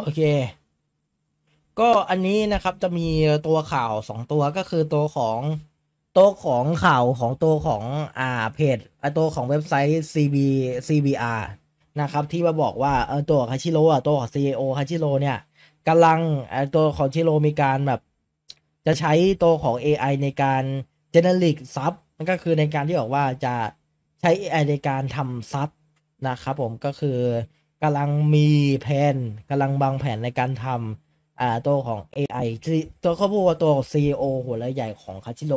โอเค ก็อันนี้นะครับจะมีตัวข่าวสองตัวก็คือตัวของตัวของข่าวของ ตัวของอ่าเพจตัวของเว็บไซต์ CB CBR นะครับที่มาบอกว่าเออตัวคาชิโร่ตัวของ CEO คาชิโร่เนี่ยกำลังตัวของชิโร่มีการแบบ จะใช้ตัวของ AI ในการเจเนริกซับมันก็คือในการที่บอกว่าจะใช้ AI ในการทำซับนะครับผมก็คือกำลังมีแผนกำลังบางแผนในการทำอ่าตัวของ AI ตัวเขาพูดว่าตัว CEO หัวใหญ่ของคาชิโร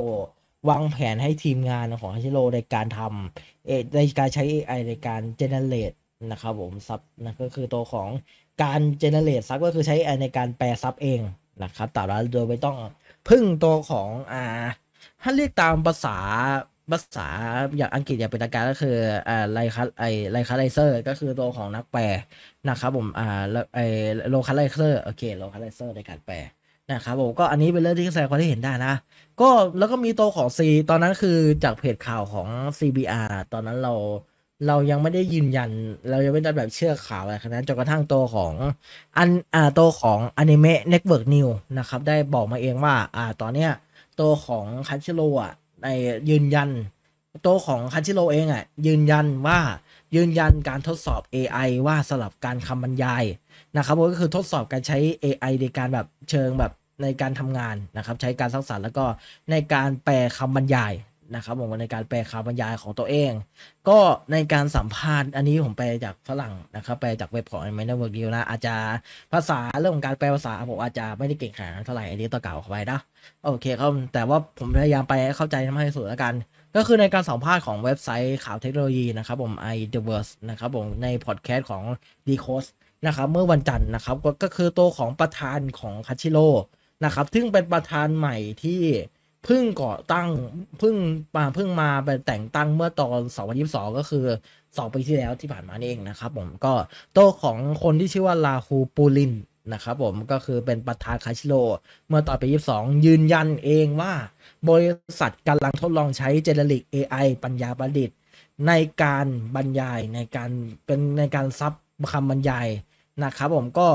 วางแผนให้ทีมงานของคาชิโรในการทำเอในการใช้ AI ในการเจเนเรตนะครับผมซับนะก็คือตัวของการเจเนเรตซับก็คือใช้ AI ในการแปลซับเองนะครับแต่ละโดยไม่ต้องพึ่งตัวของอ่าถ้าเรียกตามภาษาภาษาอย่างอังกฤษอย่างเป็นทางการก็คืออ่าไลคัสไอไลคัสไลเซอร์ก็คือตัวของนักแปลนะครับผมอ่าไอโลคัสไลเซอร์โอเคโลคัสไลเซอร์ในการแปลนะครับผมก็อันนี้เป็นเรื่องที่แสดงความที่เห็นได้นะก็แล้วก็มีตัวของ C ตอนนั้นคือจากเพจข่าวของ CBR ตอนนั้นเราเรายังไม่ได้ยืนยัน เรายังไม่ได้แบบเชื่อข่าวอะไรขนาดจนกระทั่งตัวของอันอ่าตัวของอนิเม Network n e w กนะครับได้บอกมาเองว่าอ่าตอนเนี้ยตัวของคัชโลอ่ะในยืนยันตัวของคันชิโรเองอะ่ะยืนยันว่ายืนยันการทดสอบ AI ว่าสลับการคำบรรยายนะครับก็คือทดสอบการใช้ AI ในการแบบเชิงแบบในการทำงานนะครับใช้การสร้างสรรค์แล้วก็ในการแปลคำบรรยายนะครับผมในการแปลคำบรรยายของตัวเอง ก็ในการสัมภาษณ์อันนี้ผมแปลจากฝรั่งนะครับแปลจากเว็บของไมเน n e t เวิร์กดีนะ อาจจะภาษาเรื่องของการแปลภาษาผมอาจจะไม่ได้เก่งขนาดนั้นเท่าไหร่อันนี้ตัวเก่าเข้าไปนะ โอเคครับแต่ว่าผมพยายามไปเข้าใจทำให้สุดแล้วกัน ก็คือในการสัมภาษณ์ของเว็บไซต์ ข่าวเทคโนโลยีนะครับผม i d e v e r s e นะครับผมในพอดแคสต์ของ d c o s นะครับเมื่อวันจันทร์นะครับก็คือตัวของประธานของคาชิโร่นะครับซึ่งเป็นประธานใหม่ที่เพิ่งก่อตั้งเพิ่งมาเพิ่งมาไปแต่งตั้งเมื่อตอน2022 ก็คือ 2 ปีที่แล้วที่ผ่านมานี่เองนะครับผมก็โตของคนที่ชื่อว่า ลาฮูปูลิน นะครับผมก็คือเป็นประธานคาชิโล เมื่อตอนปี22 ยืนยันเองว่าบริษัทกำลังทดลองใช้เจเนริก AI ปัญญาประดิษฐ์ในการบรรยายในการเป็นในการซับคำบรรยายนะครับผมก็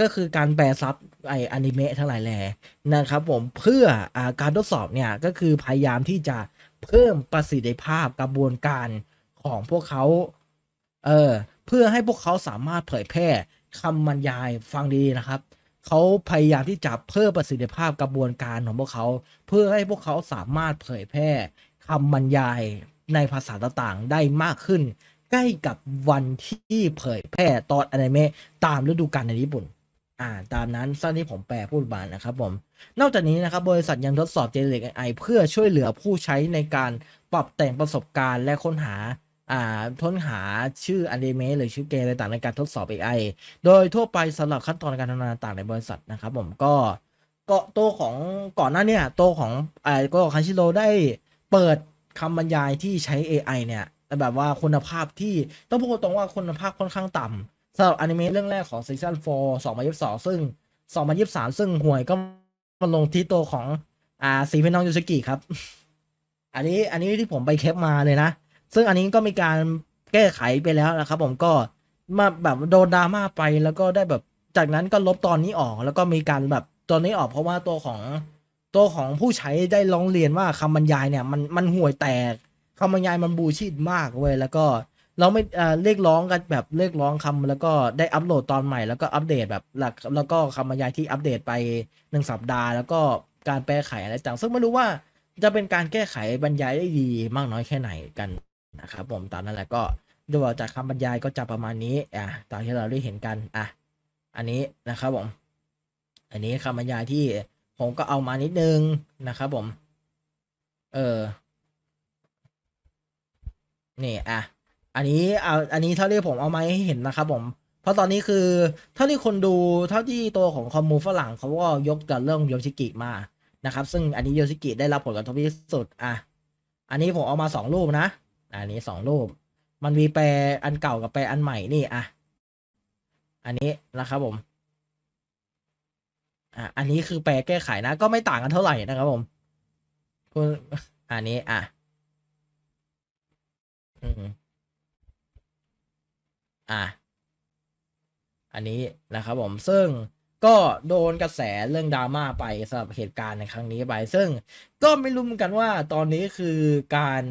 ก็คือการแปลซับไออนิเมะทั้งหลายแหล่นะครับผมเพื่ออการทดสอบเนี่ย ก็คือพยายามที่จะ เพิ่มประสิทธิภาพกระบวนการของพวกเขาเออเพื่อให้พวกเขาสามารถเผยแพร่คำบรรยายฟังดีนะครับเขาพยายามที่จะเพิ่มประสิทธิภาพกระบวนการของพวกเขา เพื่อให้พวกเขาสามารถเผยแพร่คำบรรยายในภาษาต่างๆ ได้มากขึ้น ใกล้กับวันที่เผยแพร่ตอนอนิเมะตามฤดูกาลในญี่ปุ่นอ่าตามนั้นสั้นที่ผมแปลพูดบานนะครับผมนอกจากนี้นะครับบริษัทยังทดสอบเจเล็กไ AI เพื่อช่วยเหลือผู้ใช้ในการปรับแต่งประสบการณ์ และค้นหาอ่าค้นหาชื่ออนิเมะหรือชื่อเกมอะไรต่างในการทดสอบ AI โดยทั่วไปสำหรับขั้นตอนการทำงานต่างในบริษัทนะครับผมก็ก็โตของก่อนหน้าเนี่ยโตของไอ้ก็คันชิโรได้เปิดคำบรรยายที่ใช้ AI เนี่ยแบบว่าคุณภาพที่ต้องพูดตรงว่าคุณภาพค่อนข้างต่ำสำหรับอนิเมะเรื่องแรกของซีซั่น4 2022ซึ่ง2023 ซึ่งห่วยก็มาลงที่ตัวของอ่าซีพี่น้องยูสกิครับ อันนี้อันนี้ที่ผมไปแคปมาเลยนะ ซึ่งอันนี้ก็มีการแก้ไขไปแล้วนะครับ ผมก็มาแบบโดนดราม่าไปแล้วก็ได้แบบจากนั้นก็ลบตอนนี้ออก แล้วก็มีการแบบตอนนี้ออกเพราะว่าตัวของตัวของผู้ใช้ได้ร้องเรียนว่าคำบรรยายเนี่ยมันมันห่วยแตกคำบรรยายมันบูชิดมากเว้ยแล้วก็เราไม่เรียกร้องกันแบบเรียกร้องคำแล้วก็ได้อัปโหลดตอนใหม่แล้วก็อัปเดตแบบหลักแล้วก็คำบรรยายที่อัปเดตไปหนึ่งสัปดาห์แล้วก็การแก้ไขอะไรต่างซึ่งไม่รู้ว่าจะเป็นการแก้ไขบรรยายได้ดีมากน้อยแค่ไหนกันนะครับผมตามนั้นแหละก็ดูจากคำบรรยายก็จะประมาณนี้อ่ะตามที่เราได้เห็นกันอ่ะอันนี้นะครับผมอันนี้คำบรรยายที่ผมก็เอามานิดนึงนะครับผมเออนี่อ่ะอันนี้เอาอันนี้เท่าที่ผมเอามาให้เห็นนะครับผม เพราะตอนนี้คือเท่าที่คนดูเท่าที่ตัวของคอมมูฝรั่งเขาก็ยกกับเรื่องโยชิกิมานะครับซึ่งอันนี้โยชิกิ ได้รับผลกระทบที่สุดอ่ะอันนี้ผมเอามาสองรูปนะอันนี้สองรูป มันมีแปรอันเก่ากับแปรอันใหม่ นี่อ่ะอันนี้นะครับผมอ่ะอันนี้คือแปรแก้ไขนะ ก็ไม่ต่างกันเท่าไหร่นะครับ ผมคุณอันนี้ อ่ะอืมอ่ะอันนี้นะครับผม ซึ่งก็โดนกระแสเรื่องดราม่าไปสำหรับเหตุการณ์ในครั้งนี้ไป ซึ่งก็ไม่รู้เหมือนกันว่าตอนนี้คือการ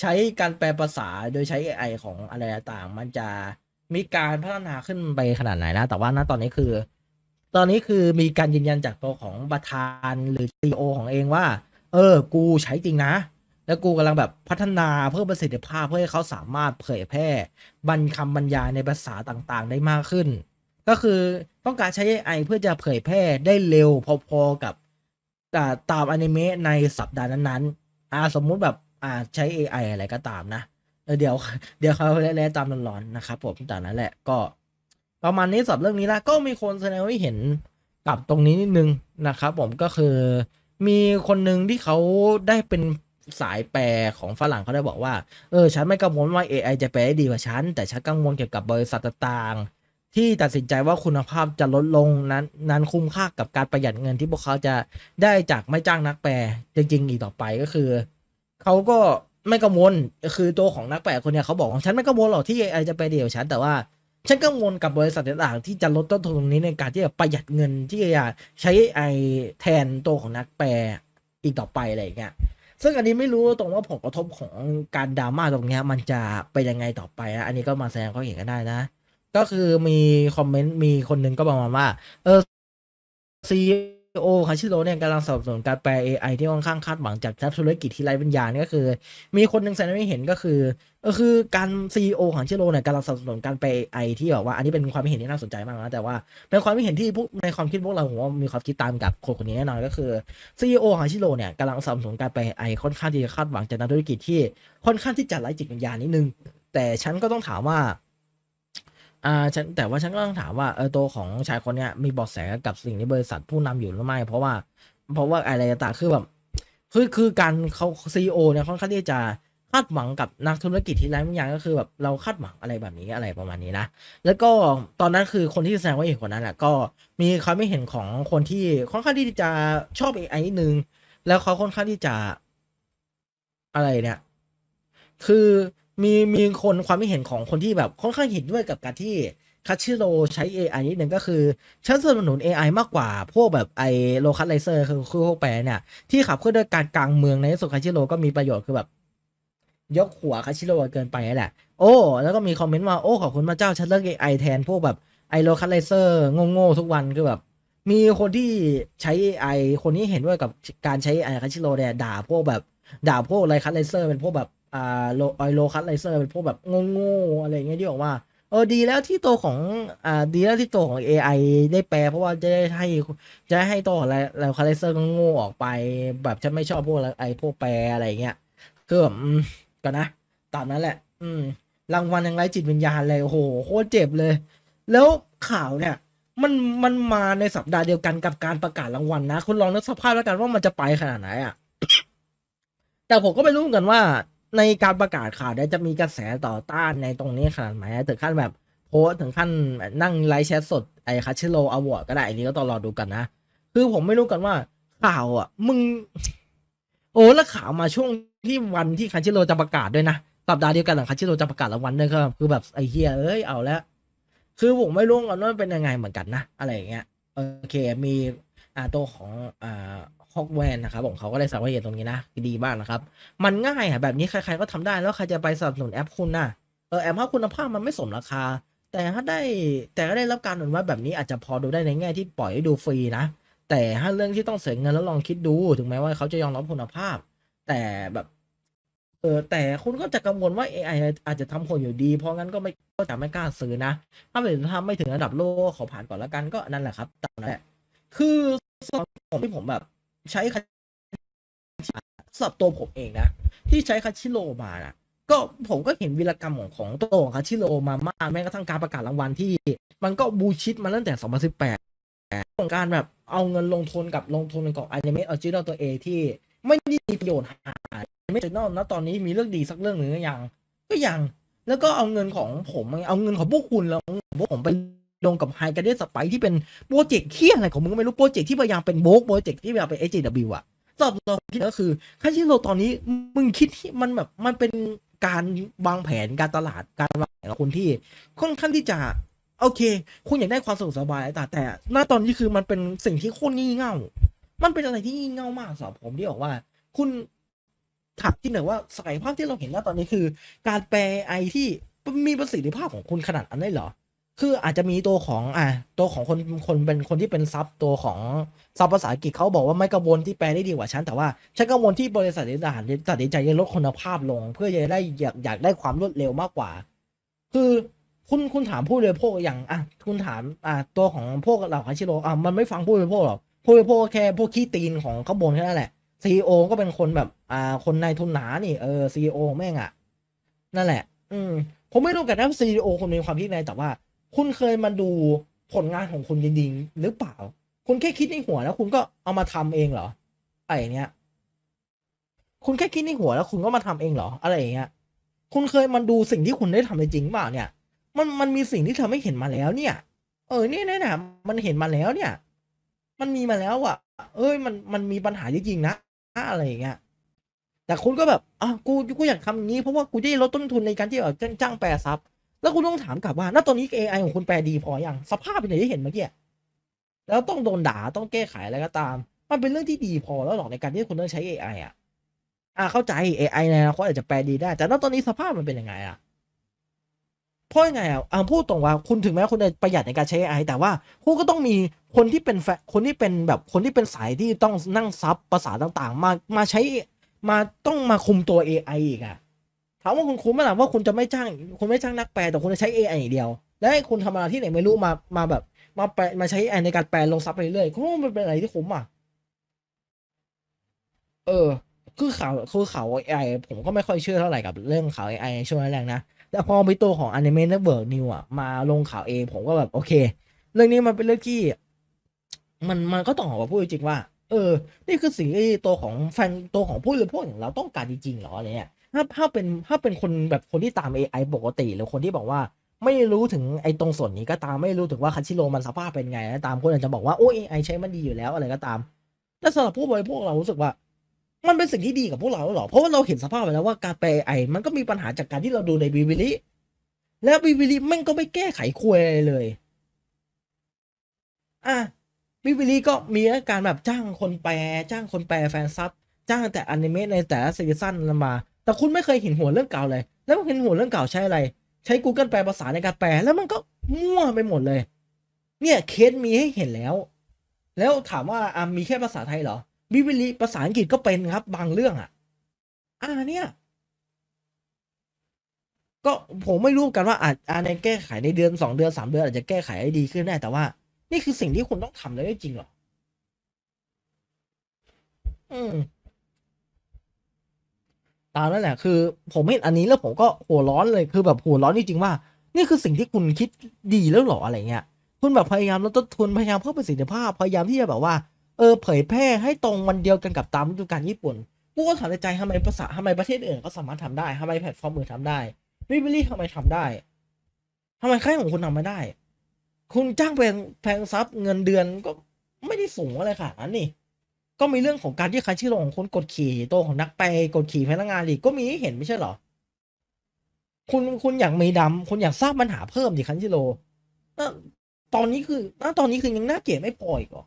ใช้การแปลภาษาโดยใช้ AI ของอะไรต่าง มันจะมีการพัฒนาขึ้นไปขนาดไหนนะแต่ว่าณตอนนี้คือ ตอนนี้คือมีการยืนยันจากตัวของประธานหรือซีอของเองว่า เออ กูใช้จริงนะแล้วกูกำลังแบบพัฒนาเพิ่มประสิทธิภาพเพื่อให้เขาสามารถเผยแพร่ บรรคำบรรยายในภาษาต่างๆ ได้มากขึ้น ก็คือต้องการใช้ AI เพื่อจะเผยแพร่ได้เร็วพอ ๆ กับตามอนิเมะในสัปดาห์นั้น ๆ อ่าสมมุติแบบอ่าใช้ AI อะไรก็ตามนะ เดี๋ยวเดี๋ยวเขาแล้วตามร้อนๆนะครับผมแต่นั้นแหละก็ ประมาณนี้สำหรับเรื่องนี้ละก็มีคนแสดงให้เห็นกับตรงนี้นิดนึงนะครับ ผมก็คือ มีคนหนึ่งที่เขาได้เป็นสายแปลของฝรั่งเขาได้บอกว่า เออ ฉันไม่กังวลว่า AI จะแปลได้ดีกว่าฉัน แต่ฉันกังวลเกี่ยวกับบริษัทต่างๆที่ตัดสินใจว่าคุณภาพจะลดลงนั้น นั้นคุ้มค่ากับการประหยัดเงินที่พวกเขาจะได้จากไม่จ้างนักแปลจริงๆ อีกต่อไปก็คือเขาก็ไม่กังวลคือตัวของนักแปลคนเนี้ยเขาบอกว่าฉันไม่กังวลหรอกที่ AI จะแปลดีกว่าฉัน แต่ว่าฉันกังวลกับบริษัทต่างๆที่จะลดต้นทุนตรงนี้ในการที่จะประหยัดเงินที่จะใช้ AI แทนตัวของนักแปลอีกต่อไปอะไรอย่างเงี้ยซึ่งอันนี้ไม่รู้ตรงว่าผลกระทบของการดราม่าตรงนี้มันจะเป็นยังไงต่อไปนะอันนี้ก็มาแสดงความเห็นกันได้นะ ก็คือมีคอมเมนต์มีคนนึงก็ประมาณว่าเออซีโอคาชิโร่เนี่ยกำลังสอบสวนการแปล AI ที่ค่อนข้างคาดหวังจากทัพธุรกิจที่ไร้ปัญญาเนี่ยก็คือ มีคนหนึ่งแสดงไม่เห็นก็คือ ก็คือการซีโอของชิโร่เนี่ยกำลังสอบสวนการแปล AI ที่แบบว่า อันนี้เป็นความเห็นที่น่าสนใจมากนะแต่ว่าเป็นความเห็นที่พวกในความคิดพวกเราผมว่ามีความคิดตามกับคนคนนี้แน่นอนก็คือซีโอของชิโร่เนี่ยกำลังสอบสวนการแปล AI ค่อนข้างที่จะคาดหวังจากนักธุรกิจที่ค่อนข้างที่จะไร้จิตวิญญาณนิดนึงแต่ฉันก็ต้องถามว่าอ่าฉันแต่ว่าฉันก็ต้องถามว่าเออตัวของชายคนเนี้ยมีบอกแสกับสิ่งใีบริษัทผู้นำอยู่หรือไม่ เพราะว่า เพราะว่าอะไรต่างคือแบบคือคือการเขาซีโอเนี่ยค่อนข้างที่จะคาดหวังกับนักธุรกิจที่ไร้วอยญางก็คือแบบเราคาดหวังอะไรแบบนี้อะไรประมาณนี้นะ แล้วก็ตอนนั้นคือคนที่แสดงว่าเห็นคนนั้นแหละก็มีเขาไม่เห็นของคนที่ค่อนข้างที่จะชอบไอนหนึงแล้วเขาค่อนข้างที่จะอะไรเนี่ย คือมีมีคนความไม่เห็นของคนที่แบบค่อนข้างเห็นด้วยกับการที่คาชิโรใช้ AI นิดนึงก็คือฉันสนับสนุน AI มากกว่า พวกแบบไอโลคัสไลเซอร์คือคือพวกแปรเนี่ยที่ขับเคลื่อนด้วยการกลางเมืองในสุดคาชิโรก็มีประโยชน์คือแบบ ยกหัวคาชิโรเกินไปแหละ โอ้ แล้วก็มีคอมเมนต์ว่าโอ้ขอบคุณพระเจ้าฉันเลิก AI แทนพวกแบบไอโลคัสไลเซอร์โง่ๆทุกวันคือแบบ มีคนที่ใช้ AI คนนี้เห็นด้วยกับการใช้ AI คาชิโรเนี่ยด่าพวกแบบด่าพวกไลคัสไลเซอร์เป็นพวกแบบอ่าโลไอโลคัสไลเซอร์เป็นพวกแบบโง่ๆอะไรเงี้ยที่บอกว่าเออ ดีแล้วที่ตัวของ อ่าดีแล้วที่ตัวของ AI ได้แปลเพราะว่าจะได้ให้จะให้ตัวของไลคัสไลเซอร์โง่ออกไป แบบฉันไม่ชอบพวกไอพวกแปลอะไรเงี้ยคือแบบก็นะตามนั้นแหละ อืม รางวัลยังไรจิตวิญญาณเลยโอ้โหโคตรเจ็บเลย แล้วข่าวเนี่ย มันมันมาในสัปดาห์เดียวกันกับการประกาศรางวัลนะคุณลองนึกสภาพแล้วกันว่ามันจะไปขนาดไหนอ่ะ แต่ผมก็ไม่รู้กันว่าในการประกาศข่าวได้จะมีกระแสต่อต้านในตรงนี้ขนาดไหนถึงขั้นแบบ โพสถึงขั้น นั่งไลฟ์แชทสดไอ้คาชิโรอวอร์ดก็ได้อันนี้ก็ต้องรอดูกันนะ คือผมไม่รู้กันว่า ข่าวอ่ะ มึง โอ้แล้วข่าวมาช่วงที่วันที่คาชิโรจะประกาศด้วยนะสัปดาห์เดียวกันหลังคาชิโรจะประกาศแล้วันด้วยครับคือแบบไอ้เฮียเอ้ยเอาแล้วคือผมไม่รู้กันว่าเป็นยังไงเหมือนกันนะ อะไรอย่างเงี้ยโอเคมีอ่าตัวของอ่าฮอกแวนนะครับผมเขาก็เลยสับเหตุตรงนี้นะ ดีมากนะครับ มันง่ายอ่ะแบบนี้ใคร ๆ ก็ทำได้แล้ว ใครจะไปสนับสนุนแอปคุณนะเออแอปถ้าคุณภาพมันไม่สมราคา แต่ถ้าได้แต่ก็ได้รับการอนุมัติแบบนี้อาจจะพอดูได้ในแง่ที่ปล่อยให้ดูฟรีนะ แต่ถ้าเรื่องที่ต้องเสียเงินแล้วลองคิดดูถึงแม้ว่าเขาจะยอมรับคุณภาพ แต่แบบเออแต่คุณก็จะกังวลว่า AI อาจจะทำคนอยู่ดี เพราะงั้นก็ไม่ก็จะไม่กล้าซื้อนะ ถ้าเป็นทำไม่ถึงระดับโลกขอผ่านก่อนละกันก็นั่นแหละครับตามนั้นแหละคือส่วนผมที่ผมแบบใช้คานสำหรับตัวผมเองนะ ที่ใช้คาชิโรมานะก็ผมก็เห็นวีรกรรมของ ของตัวของคาชิโรมามาก แม้กระทั่งการประกาศรางวัลที่มันก็บูชิดมาตั้งแต่ 2018ของการแบบเอาเงินลงทุนกับลงทุนกับอนิเมะออริจินอลตัวเอที่ไม่ได้มีประโยชน์หาอนิเมะออริจินอลนะตอนนี้มีเรื่องดีสักเรื่องหนึ่งยังก็ยังแล้วก็เอาเงินของผมเอาเงินของพวกคุณแล้วพวกผมไปลงกับไฮการ์เดีสไปที่เป็นโปรเจกต์เคียยอะไรของมึงไม่รู้โปรเจกต์ที่พยายามเป็นโบกโปรเจกต์ที่พยายามเป็นเอจดวอ่ะสอบเราคิดก็คือคาชิโรตอนนี้มึงคิดที่มันแบบมันเป็นการวางแผนการตลาดการวางแผนของคนที่ ค่อนข้างที่จะโอเค คุณอยากได้ความสะดวกสบายแต่แต่ หน้าตอนนี้คือมันเป็นสิ่งที่โคตรงี่เง่า มันเป็นอะไรที่งี่เง่ามากสำหรับผมที่บอกว่าคุณถักที่หนึ่งว่าสายภาพที่เราเห็นหน้าตอนนี้คือ การแปลไอที่มีประสิทธิภาพของคุณขนาดนั้นได้เหรอคืออาจจะมีตัวของอ่ะตัวของคนคนเป็นคนที่เป็นซับตัวของซับภาษาอังกฤษเขาบอกว่าไม่กังวลที่แปลได้ดีกว่าฉันแต่ว่าฉันกังวลที่บริษัทดิจิทัลตัดสินใจจะลดคุณภาพลง เพื่อจะได้อยากอยากได้ความรวดเร็วมากกว่า คือคุณคุณถามผู้บริโภคอย่างอ่ะคุณถาม อ่ะตัวของพวกเหล่าคาชิโร่อ่ะมันไม่ฟังผู้บริโภคหรอกผู้บริโภคแค่พวกขี้ตีนของข้าบนแค่นั้นแหละซีโอก็เป็นคนแบบอ่าคนนายทุนหนานี่เออซีโอแม่งอ่ะนั่นแหละ อืมผมไม่รู้กันนะซีโอคนมีความคิดไงแต่ว่าคุณเคยมาดูผลงานของคุณจริงๆ หรือเปล่า คุณแค่คิดในหัวแล้ว คุณก็เอามาทำเองเหรอ อะไรเนี้ย คุณแค่คิดในหัวแล้วคุณก็มาทำเองเหรอ อะไรอย่างเงี้ย คุณเคยมาดูสิ่งที่คุณได้ทำจริงเปล่า เนี่ย มันมันมีสิ่งที่ทำให้เห็นมาแล้วเนี่ย เออเนี่ยเนี่ยนะ มันเห็นมาแล้วเนี่ย มันมีมาแล้วอ่ะเอ้ยมันมันมีปัญหาจริงๆนะ อะไรอย่างเงี้ย แต่คุณก็แบบอ่ะกูกูอยากทำอย่างนี้เพราะว่ากูได้ลดต้นทุนในการที่แบบจ้างแปรซับแล้วคุณต้องถามกลับว่า ณ ตอนนี้ AI ของคุณแปลดีพออยัง สภาพเป็นอย่างที่เห็นเมื่อกี้แล้วต้องโดนด่า ต้องแก้ไขอะไรก็ตาม มันเป็นเรื่องที่ดีพอแล้วหรอกในการที่คุณต้องใช้ AI อ่ะอ่าเข้าใจ AI ในอนาคตอาจจะแปลดีได้ แต่ณ ตอนนี้สภาพมันเป็นยังไงอ่ะเพราะยังไงอ่ะอ่าพูดตรงว่าคุณถึงแม้คุณจะประหยัดในการใช้ AI แต่ว่าคุณก็ต้องมีคนที่เป็นแฟคนที่เป็นแบบคนที่เป็นสายที่ต้องนั่งซับภาษาต่างๆ มา มาใช้ มาต้องมาคุมตัว AI อีกอ่ะถามว่าคุณคุ้มไหมล่ะว่า คุณจะไม่จ้าง คุณไม่จ้างนักแปล แต่คุณจะใช้ AI อย่างเดียว แล้วคุณทำอะไรที่ไหนไม่รู้มามาแบบ มาแปลมาใช้ AI ในการแปลลงซับไปเรื่อยๆก็มันเป็นอะไรที่คุ้มอ่ะเออ คือข่าวคือข่าว AI ผมก็ไม่ค่อยเชื่อเท่าไหร่กับเรื่องข่าว AI ในช่วงแรกๆนะ แต่พอมีตัวของ Anime Network New อ่ะมาลงข่าวเอผมก็แบบโอเคเรื่องนี้มันเป็นเรื่องที่มันมันก็ต้องออกมาพูดจริงว่าเออนี่คือสิ่งที่ตัวของแฟนตัวของผู้หรือพวกอย่างเราต้องการจริงๆหรออะไรเนี่ยถ้าถ้าเป็นถ้าเป็นคนแบบคนที่ตาม AI ปกติ หรือคนที่บอกว่าไม่รู้ถึงไอ้ตรง ส่วน นี้ก็ตามไม่รู้ถึงว่าคันชิโรมันสภาพ เป็น ไงตาม คนอาจจะบอกว่าโอ้เอไอใช้มันดีอยู่แล้วอะไรก็ตามแต่สำหรับผู้บริโภคเรารู้สึกว่า มันเป็นสิ่งที่ดีกับพวกเราหรอเพราะว่าเราเห็นสภาพไปแล้วว่าการแปลไอมันก็มีปัญหาจากการที่เราดูในบิวิลีแล้วบิวิลีมันก็ไม่แก้ไขคุยเลย อ่ะบิวิลีก็มีการแบบจ้างคนแปลจ้างคนแปลแฟนซับจ้างแต่อนิเมะในแต่ละซีซั่นมาแต่คุณไม่เคยเห็นหัวเรื่องเก่าเลย แล้วเห็นหัวเรื่องเก่าใช้อะไร ใช้ Google แปลภาษาในการแปล แล้วมันก็มั่วไปหมดเลย เนี่ย เคสมีให้เห็นแล้ว แล้วถามว่าอ่ามีแค่ภาษาไทยเหรอบิวิลีภาษาอังกฤษก็เป็นครับ บางเรื่องอ่ะ อ่าเนี่ย ก็ผมไม่รู้กันว่าอาจอาจจะแก้ไขในเดือนสองเดือนสามเดือนอาจจะแก้ไขให้ดีขึ้นได้แต่ว่า นี่คือสิ่งที่คุณต้องทำแล้วจริงหรอ อืมตามนั่นแหละคือผมเห็นอันนี้แล้วผมก็หัวร้อนเลยคือแบบ หัวร้อนจริงๆว่านี่คือสิ่งที่คุณคิดดีแล้วหรออะไรเงี้ย คุณแบบพยายามลดต้นทุนพยายามเพิ่มประสิทธิภาพพยายามที่จะแบบว่าเออเผยแพร่ให้ตรงวันเดียวกันกับตามฤดูกาลญี่ปุ่นกูก็ถามในใจทำไมภาษาทำไมประเทศอื่นก็สามารถทำได้ทำไมแพลตฟอร์มอื่นทำได้วิบิลี่ทำไมทำได้ทำไมค่ายของคุณทำไม่ได้ คุณจ้างแพงแพงซับเงินเดือนก็ไม่ได้สูงอะไรขนาดนั้นนี่ก็มีเรื่องของการที่คันชื่อลงของคนกดขี่ตัวของนักไป กดขี่พนักงานอีกก็มีเห็นไม่ใช่หรอคุณคุณอยากมีดำคุณอยากทราบปัญหาเพิ่มดิคันชิโร่ตอนนี้คือตอนนี้คือยังน่าเกลียดไม่ปล่อยก่อ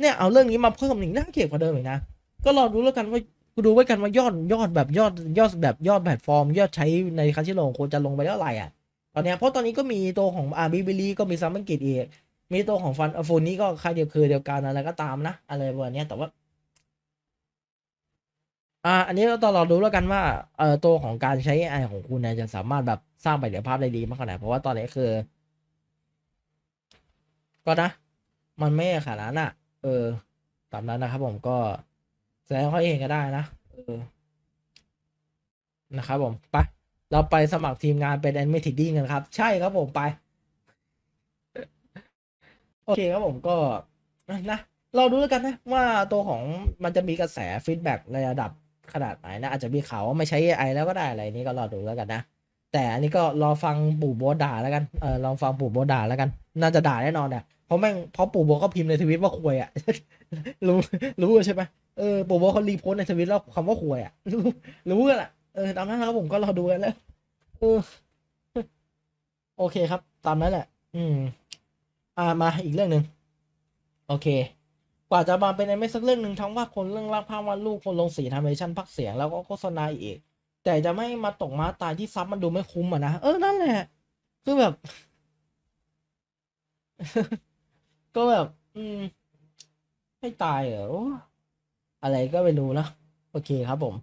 เนี่ยเอาเรื่องนี้มาเพิ่มหนึ่งน่าเกลียดกว่าเดิมอีกนะก็รอดูแล้วกันว่าดูไว้กันว่ายอดยอดแบบยอดยอดแบบยอดแพลตฟอร์ม ยอดใช้ในคันชิโร่ควรจะลงไปเท่าไหร่อ่ะ ตอนนี้เพราะตอนนี้ก็มีตัวของอาร์บิบิลีก็มีซัมเบิ์กิตอีกมีตัวของฟันโฟนนี้ก็คล้ายเดียวคือเดียวกันอะไรก็ตามนะอะไรแบบนี้แต่ว่า อ่า อันนี้เราตลอดรูดูแล้วกันว่าเอ่อตัวของการใช้ AI ของคุณเนี่ยจะสามารถแบบสร้างไปเดี๋ยวภาพได้ดีมากขนาดไหนเพราะว่าตอนนี้คือ ก็นะ มันไม่ขนาดน่ะเออตามนั้นนะครับ ผมก็ แสดงเขาเองก็ได้นะเออนะครับผมไปเราไปสมัครทีมงานเป็นแอดมิทติ้งกันครับ ใช่ครับผมไปโอเคครับผมก็ นะเราดูแล้วกันนะว่าตัวของมันจะมีกระแสฟีดแบ็กในระดับขนาดไหนนะอาจจะมีเขาไม่ใช้ไอแล้วก็ได้อะไร นี้ก็รอดูแล้วกันนะ แต่อันนี้ก็รอฟังปู่โบด่าแล้วกันเออลองฟังปู่โบด่าแล้วกัน น่าจะด่าแน่นอนเนี่ยเพราะแม่งเพราะปู่โบก็พิมพ์ในทวิตว่าควยอ่ะรู้ รู้ใช่ไหมเออปู่โบเขารีโพสในทวิตแล้วคำว่าควยอ่ะรู้กันแหละเออตามนั้นครับผมก็รอดูกันแล้วเออโอเคครับ ตามนั้นแหละ อืม่ามาอีกเรื่องหนึ่งโอเค กว่าจะมาเป็นไอไมสักเรื่องหนึ่งทั้งว่าคนเรื่องรักภาพวาดลูกคนลงสีทำเวอร์ชันพักเสียงแล้วก็โฆษณาอีกแต่จะไม่มาตกมาตายที่ซับมันดูไม่คุ้มอ่ะนะ เออนั่นแหละ คือแบบ ก็แบบ อืม ให้ตายเหรออะไรก็ไม่รู้นะโอเคครับผม